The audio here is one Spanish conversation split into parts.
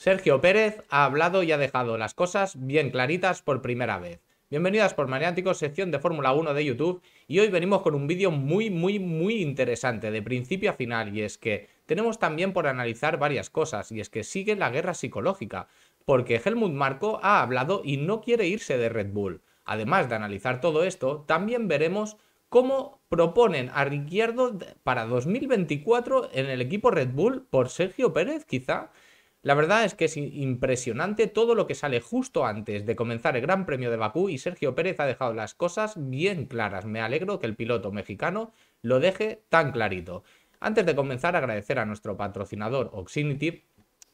Sergio Pérez ha hablado y ha dejado las cosas bien claritas por primera vez. Bienvenidas por Maniáticos, sección de Fórmula 1 de YouTube, y hoy venimos con un vídeo muy, muy, muy interesante, de principio a final, y es que tenemos también por analizar varias cosas, y es que sigue la guerra psicológica, porque Helmut Marco ha hablado y no quiere irse de Red Bull. Además de analizar todo esto, también veremos cómo proponen a Ricciardo para 2024 en el equipo Red Bull por Sergio Pérez, quizá. La verdad es que es impresionante todo lo que sale justo antes de comenzar el Gran Premio de Bakú y Sergio Pérez ha dejado las cosas bien claras. Me alegro que el piloto mexicano lo deje tan clarito. Antes de comenzar, agradecer a nuestro patrocinador Oxinity,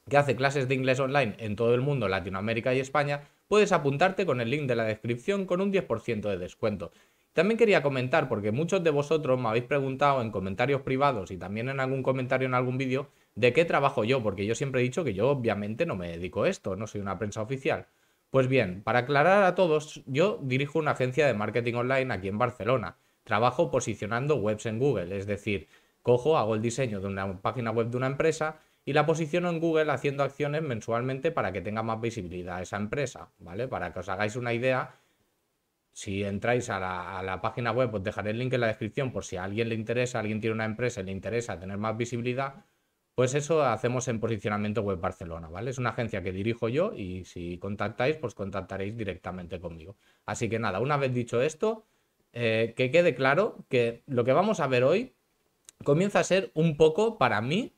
que hace clases de inglés online en todo el mundo, Latinoamérica y España. Puedes apuntarte con el link de la descripción con un 10% de descuento. También quería comentar, porque muchos de vosotros me habéis preguntado en comentarios privados y también en algún comentario en algún vídeo, ¿De qué trabajo yo? Porque yo siempre he dicho que yo obviamente no me dedico a esto, no soy una prensa oficial. Pues bien, para aclarar a todos, yo dirijo una agencia de marketing online aquí en Barcelona. Trabajo posicionando webs en Google, es decir, cojo, hago el diseño de una página web de una empresa y la posiciono en Google haciendo acciones mensualmente para que tenga más visibilidad esa empresa, ¿vale? Para que os hagáis una idea, si entráis a la, página web, os dejaré el link en la descripción por si a alguien le interesa, alguien tiene una empresa y le interesa tener más visibilidad, pues eso hacemos en Posicionamiento Web Barcelona, ¿vale? Es una agencia que dirijo yo y si contactáis, pues contactaréis directamente conmigo. Así que nada, una vez dicho esto, eh, que quede claro que lo que vamos a ver hoy comienza a ser un poco, para mí,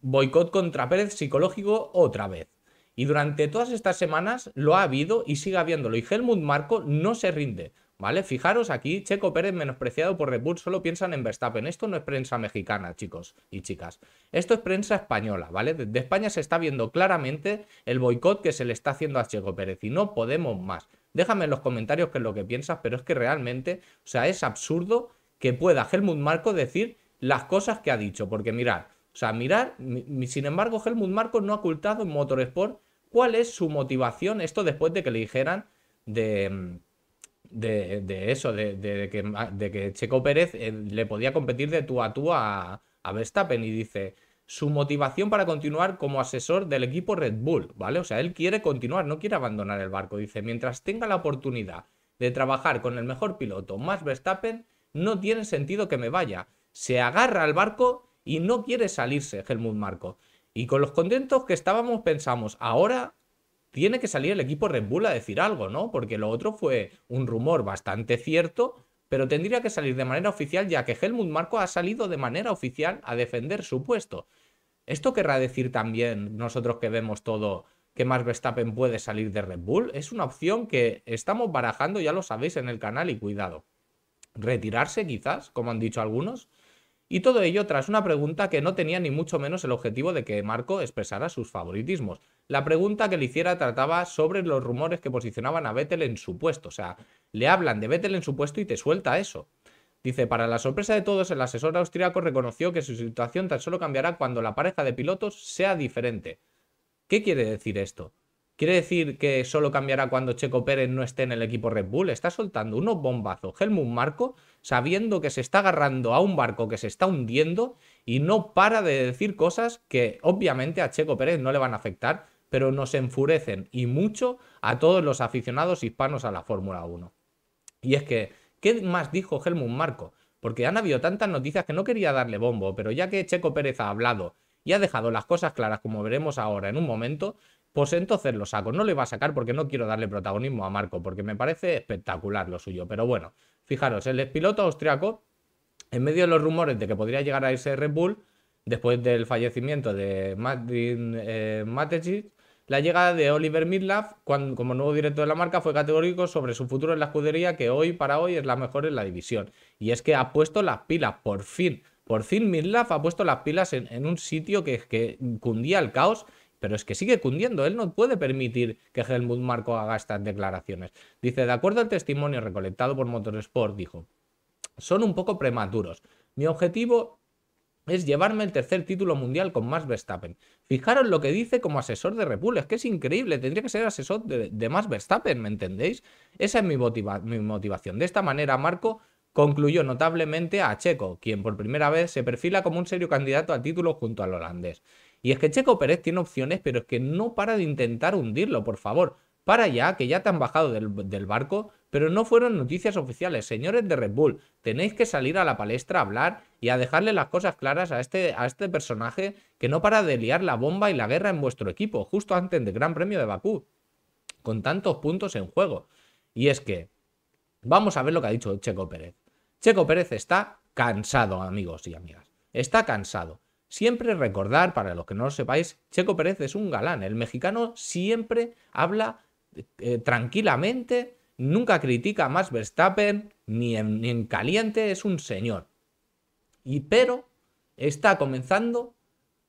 boicot contra Pérez psicológico otra vez. Y durante todas estas semanas lo ha habido y sigue habiéndolo. Y Helmut Marco no se rinde. ¿Vale? Fijaros aquí, Checo Pérez menospreciado por Red solo piensan en Verstappen. Esto no es prensa mexicana, chicos y chicas. Esto es prensa española, ¿vale? De España se está viendo claramente el boicot que se le está haciendo a Checo Pérez y no podemos más. Déjame en los comentarios qué es lo que piensas, pero es que realmente, o sea, es absurdo que pueda Helmut Marco decir las cosas que ha dicho, porque mirar o sea, mirad, sin embargo, Helmut Marco no ha ocultado en Motorsport cuál es su motivación, esto después de que le dijeran de mm, de, eso, de, que, Checo Pérez eh, le podía competir de tú a tú a, Verstappen y dice su motivación para continuar como asesor del equipo Red Bull, ¿vale? O sea, él quiere continuar, no quiere abandonar el barco. Dice, mientras tenga la oportunidad de trabajar con el mejor piloto, más Verstappen, no tiene sentido que me vaya. Se agarra al barco y no quiere salirse, Helmut Marco. Y con los contentos que estábamos, pensamos, ahora tiene que salir el equipo Red Bull a decir algo, ¿no? Porque lo otro fue un rumor bastante cierto, pero tendría que salir de manera oficial, ya que Helmut Marco ha salido de manera oficial a defender su puesto. ¿Esto querrá decir también, nosotros que vemos todo, que Max Verstappen puede salir de Red Bull? Es una opción que estamos barajando, ya lo sabéis en el canal, y cuidado. ¿Retirarse quizás, como han dicho algunos? Y todo ello tras una pregunta que no tenía ni mucho menos el objetivo de que Marco expresara sus favoritismos. La pregunta que le hiciera trataba sobre los rumores que posicionaban a Vettel en su puesto. O sea, le hablan de Vettel en su puesto y te suelta eso. Dice, para la sorpresa de todos, el asesor austriaco reconoció que su situación tan solo cambiará cuando la pareja de pilotos sea diferente. ¿Qué quiere decir esto? ¿Quiere decir que solo cambiará cuando Checo Pérez no esté en el equipo Red Bull? Está soltando unos bombazos Helmut Marco, sabiendo que se está agarrando a un barco que se está hundiendo y no para de decir cosas que obviamente a Checo Pérez no le van a afectar, pero nos enfurecen y mucho a todos los aficionados hispanos a la Fórmula 1. Y es que, ¿qué más dijo Helmut Marco? Porque han habido tantas noticias que no quería darle bombo, pero ya que Checo Pérez ha hablado y ha dejado las cosas claras, como veremos ahora en un momento, pues entonces lo saco. No lo iba a sacar porque no quiero darle protagonismo a Marco, porque me parece espectacular lo suyo. Pero bueno, fijaros, el piloto austriaco, en medio de los rumores de que podría llegar a ese Red Bull, después del fallecimiento de Madrid eh, la llegada de Oliver Midlaff como nuevo director de la marca fue categórico sobre su futuro en la escudería, que hoy para hoy es la mejor en la división. Y es que ha puesto las pilas, por fin. Por fin Midlaff ha puesto las pilas en, un sitio que, que cundía el caos pero es que sigue cundiendo. Él no puede permitir que Helmut Marco haga estas declaraciones. Dice, de acuerdo al testimonio recolectado por Motorsport, dijo, son un poco prematuros. Mi objetivo es llevarme el tercer título mundial con Max Verstappen. Fijaros lo que dice como asesor de Red es que es increíble, tendría que ser asesor de, más Max Verstappen, ¿me entendéis? Esa es mi, mi motivación. De esta manera, Marco concluyó notablemente a Checo, quien por primera vez se perfila como un serio candidato al título junto al holandés. Y es que Checo Pérez tiene opciones, pero es que no para de intentar hundirlo, por favor. Para ya, que ya te han bajado del, barco, pero no fueron noticias oficiales. Señores de Red Bull, tenéis que salir a la palestra a hablar y a dejarle las cosas claras a este, a este personaje que no para de liar la bomba y la guerra en vuestro equipo, justo antes del Gran Premio de Bakú, con tantos puntos en juego. Y es que, vamos a ver lo que ha dicho Checo Pérez. Checo Pérez está cansado, amigos y amigas. Está cansado. Siempre recordar, para los que no lo sepáis, Checo Pérez es un galán. El mexicano siempre habla eh, tranquilamente, nunca critica a Max Verstappen, ni en, caliente, es un señor. Y pero está comenzando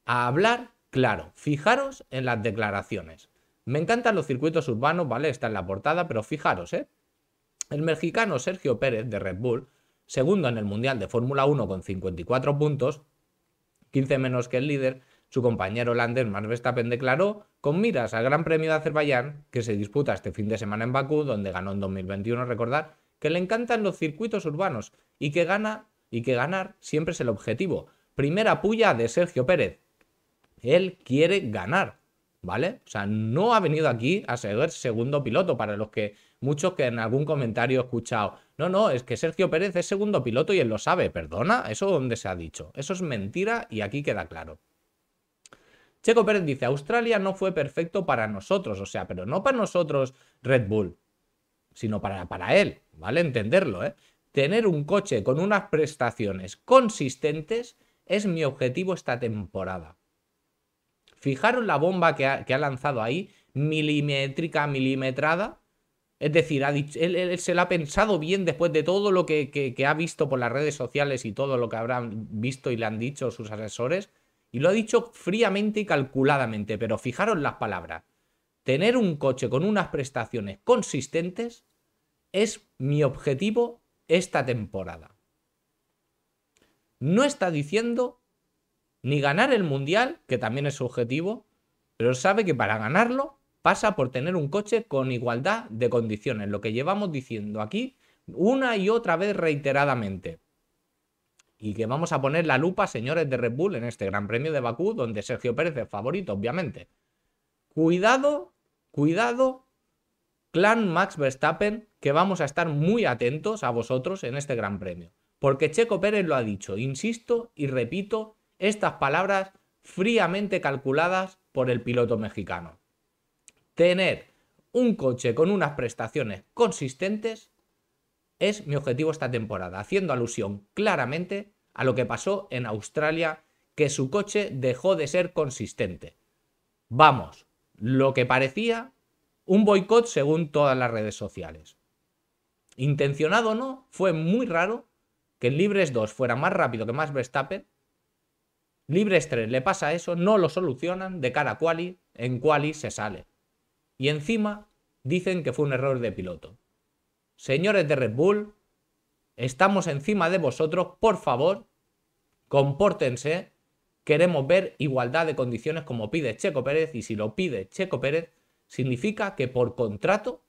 a hablar claro. Fijaros en las declaraciones. Me encantan los circuitos urbanos, ¿vale? Está en la portada, pero fijaros, ¿eh? El mexicano Sergio Pérez de Red Bull, segundo en el Mundial de Fórmula 1 con 54 puntos, 15 menos que el líder, su compañero holandés Max Verstappen declaró, con miras al Gran Premio de Azerbaiyán, que se disputa este fin de semana en Bakú, donde ganó en 2021, recordar que le encantan los circuitos urbanos y que, gana, y que ganar siempre es el objetivo. Primera puya de Sergio Pérez. Él quiere ganar, ¿vale? O sea, no ha venido aquí a ser segundo piloto, para los que muchos que en algún comentario he escuchado, no, no, es que Sergio Pérez es segundo piloto y él lo sabe, perdona, eso donde se ha dicho. Eso es mentira y aquí queda claro. Checo Pérez dice, Australia no fue perfecto para nosotros, o sea, pero no para nosotros Red Bull, sino para, para él, ¿vale? Entenderlo, ¿eh? Tener un coche con unas prestaciones consistentes es mi objetivo esta temporada. Fijaros la bomba que que ha lanzado ahí, milimétrica, milimetrada, es decir, él, se lo ha pensado bien después de todo lo que, que, ha visto por las redes sociales y todo lo que habrán visto y le han dicho sus asesores. Y lo ha dicho fríamente y calculadamente, pero fijaros las palabras. Tener un coche con unas prestaciones consistentes es mi objetivo esta temporada. No está diciendo ni ganar el Mundial, que también es su objetivo, pero sabe que para ganarlo pasa por tener un coche con igualdad de condiciones, lo que llevamos diciendo aquí una y otra vez reiteradamente. Y que vamos a poner la lupa, señores de Red Bull, en este Gran Premio de Bakú, donde Sergio Pérez es favorito, obviamente. Cuidado, cuidado, clan Max Verstappen, que vamos a estar muy atentos a vosotros en este Gran Premio. Porque Checo Pérez lo ha dicho, insisto y repito, estas palabras fríamente calculadas por el piloto mexicano tener un coche con unas prestaciones consistentes es mi objetivo esta temporada, haciendo alusión claramente a lo que pasó en Australia, que su coche dejó de ser consistente. Vamos, lo que parecía un boicot según todas las redes sociales. Intencionado o no, fue muy raro que en Libres 2 fuera más rápido que más Verstappen. Libres 3 le pasa eso, no lo solucionan, de cara a Quali, en Quali se sale. Y encima dicen que fue un error de piloto. Señores de Red Bull, estamos encima de vosotros, por favor, compórtense. Queremos ver igualdad de condiciones como pide Checo Pérez y si lo pide Checo Pérez, significa que por contrato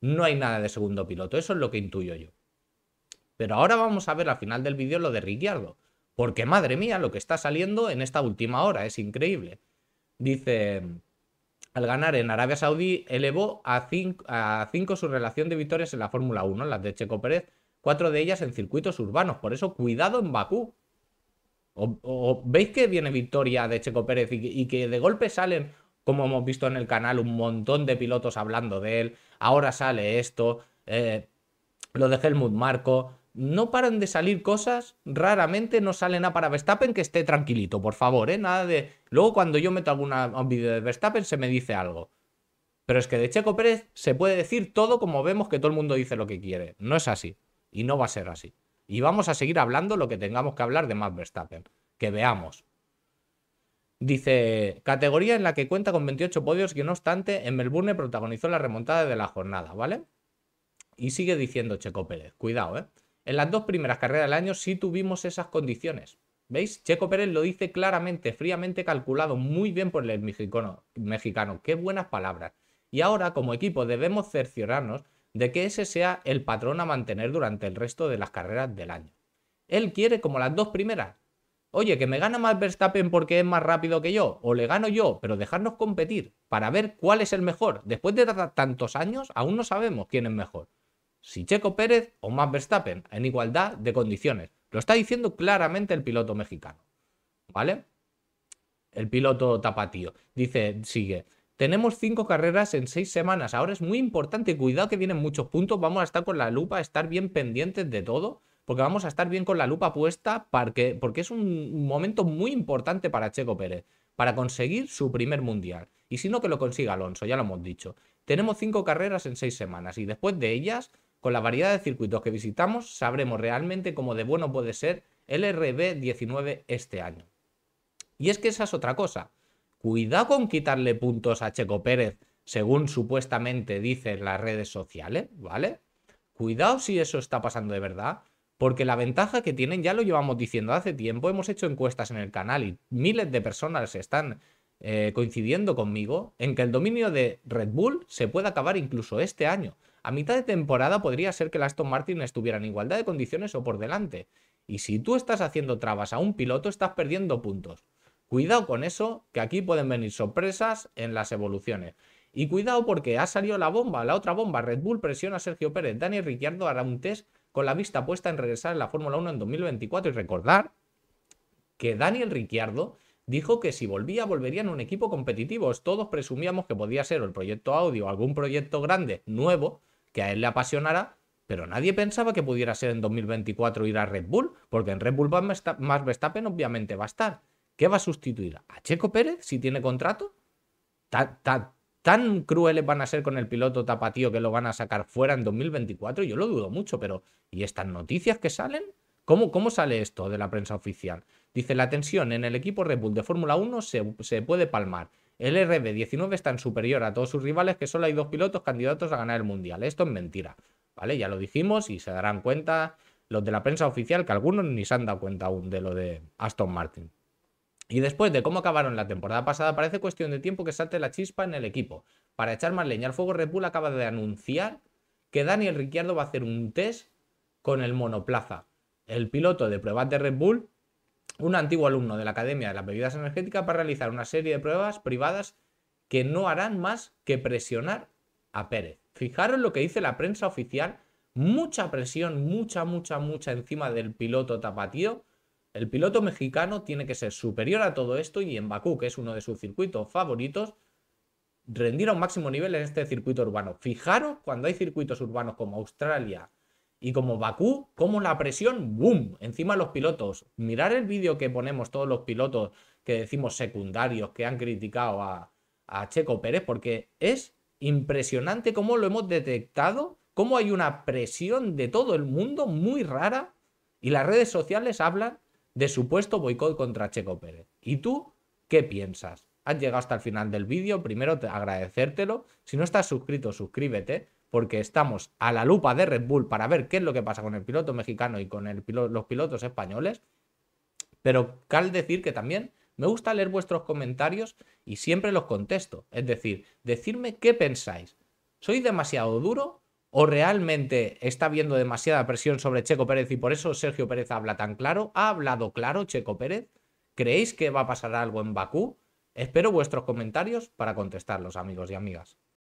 no hay nada de segundo piloto. Eso es lo que intuyo yo. Pero ahora vamos a ver al final del vídeo lo de Ricciardo. Porque madre mía, lo que está saliendo en esta última hora es increíble. Dice, al ganar en Arabia Saudí, elevó a 5 su relación de victorias en la Fórmula 1, las de Checo Pérez, cuatro de ellas en circuitos urbanos. Por eso, cuidado en Bakú. O, veis que viene victoria de Checo Pérez y que, de golpe salen, como hemos visto en el canal, un montón de pilotos hablando de él. Ahora sale esto. Eh, lo de Helmut Marco no paran de salir cosas, raramente no sale nada para Verstappen que esté tranquilito, por favor, ¿eh? Nada de... Luego cuando yo meto algún vídeo de Verstappen se me dice algo. Pero es que de Checo Pérez se puede decir todo como vemos que todo el mundo dice lo que quiere. No es así. Y no va a ser así. Y vamos a seguir hablando lo que tengamos que hablar de más Verstappen. Que veamos. Dice, categoría en la que cuenta con 28 podios que no obstante en Melbourne protagonizó la remontada de la jornada, ¿vale? Y sigue diciendo Checo Pérez, cuidado, ¿eh? En las dos primeras carreras del año sí tuvimos esas condiciones. ¿Veis? Checo Pérez lo dice claramente, fríamente calculado, muy bien por el mexicano. Qué buenas palabras. Y ahora, como equipo, debemos cerciorarnos de que ese sea el patrón a mantener durante el resto de las carreras del año. Él quiere como las dos primeras. Oye, que me gana más Verstappen porque es más rápido que yo, o le gano yo, pero dejarnos competir para ver cuál es el mejor. Después de tantos años, aún no sabemos quién es mejor si Checo Pérez o Max Verstappen, en igualdad de condiciones. Lo está diciendo claramente el piloto mexicano, ¿vale? El piloto tapatío. Dice, sigue, tenemos cinco carreras en seis semanas, ahora es muy importante, cuidado que vienen muchos puntos, vamos a estar con la lupa, estar bien pendientes de todo, porque vamos a estar bien con la lupa puesta, porque es un momento muy importante para Checo Pérez, para conseguir su primer mundial. Y si no, que lo consiga Alonso, ya lo hemos dicho. Tenemos cinco carreras en seis semanas y después de ellas con la variedad de circuitos que visitamos, sabremos realmente cómo de bueno puede ser el RB19 este año. Y es que esa es otra cosa. Cuidado con quitarle puntos a Checo Pérez, según supuestamente dicen las redes sociales, ¿vale? Cuidado si eso está pasando de verdad, porque la ventaja que tienen ya lo llevamos diciendo hace tiempo, hemos hecho encuestas en el canal y miles de personas están eh, coincidiendo conmigo en que el dominio de Red Bull se puede acabar incluso este año a mitad de temporada podría ser que el Aston Martin estuviera en igualdad de condiciones o por delante. Y si tú estás haciendo trabas a un piloto, estás perdiendo puntos. Cuidado con eso, que aquí pueden venir sorpresas en las evoluciones. Y cuidado porque ha salido la bomba, la otra bomba. Red Bull presiona a Sergio Pérez. Daniel Ricciardo hará un test con la vista puesta en regresar a la Fórmula 1 en 2024. Y recordar que Daniel Ricciardo dijo que si volvía, volvería en un equipo competitivo. Todos presumíamos que podía ser el proyecto audio, algún proyecto grande, nuevo, que a él le apasionara, pero nadie pensaba que pudiera ser en 2024 ir a Red Bull, porque en Red Bull más Verstappen obviamente va a estar. ¿Qué va a sustituir? ¿A Checo Pérez si tiene contrato? ¿Tan, tan, crueles van a ser con el piloto tapatío que lo van a sacar fuera en 2024? Yo lo dudo mucho, pero ¿y estas noticias que salen? ¿Cómo, cómo sale esto de la prensa oficial? Dice, la tensión en el equipo Red Bull de Fórmula 1 se, se puede palmar el RB19 es tan superior a todos sus rivales que solo hay dos pilotos candidatos a ganar el mundial. Esto es mentira, ¿vale? Ya lo dijimos y se darán cuenta los de la prensa oficial que algunos ni se han dado cuenta aún de lo de Aston Martin. Y después de cómo acabaron la temporada pasada, parece cuestión de tiempo que salte la chispa en el equipo. Para echar más leña al fuego, Red Bull acaba de anunciar que Daniel Ricciardo va a hacer un test con el monoplaza. El piloto de pruebas de Red Bull un antiguo alumno de la Academia de las Bebidas Energéticas para realizar una serie de pruebas privadas que no harán más que presionar a Pérez. Fijaros lo que dice la prensa oficial, mucha presión, mucha, mucha, mucha encima del piloto tapatío. El piloto mexicano tiene que ser superior a todo esto y en Bakú, que es uno de sus circuitos favoritos, rendir a un máximo nivel en este circuito urbano. Fijaros cuando hay circuitos urbanos como Australia, y como Bakú, como la presión, ¡boom! Encima los pilotos. Mirar el vídeo que ponemos todos los pilotos que decimos secundarios, que han criticado a, Checo Pérez, porque es impresionante cómo lo hemos detectado, cómo hay una presión de todo el mundo muy rara y las redes sociales hablan de supuesto boicot contra Checo Pérez. ¿Y tú qué piensas? Has llegado hasta el final del vídeo, primero te agradecértelo. Si no estás suscrito, suscríbete porque estamos a la lupa de Red Bull para ver qué es lo que pasa con el piloto mexicano y con los pilotos españoles. Pero cal decir que también me gusta leer vuestros comentarios y siempre los contesto. Es decir, decirme qué pensáis. ¿Soy demasiado duro o realmente está habiendo demasiada presión sobre Checo Pérez y por eso Sergio Pérez habla tan claro? ¿Ha hablado claro Checo Pérez? ¿Creéis que va a pasar algo en Bakú? Espero vuestros comentarios para contestarlos, amigos y amigas.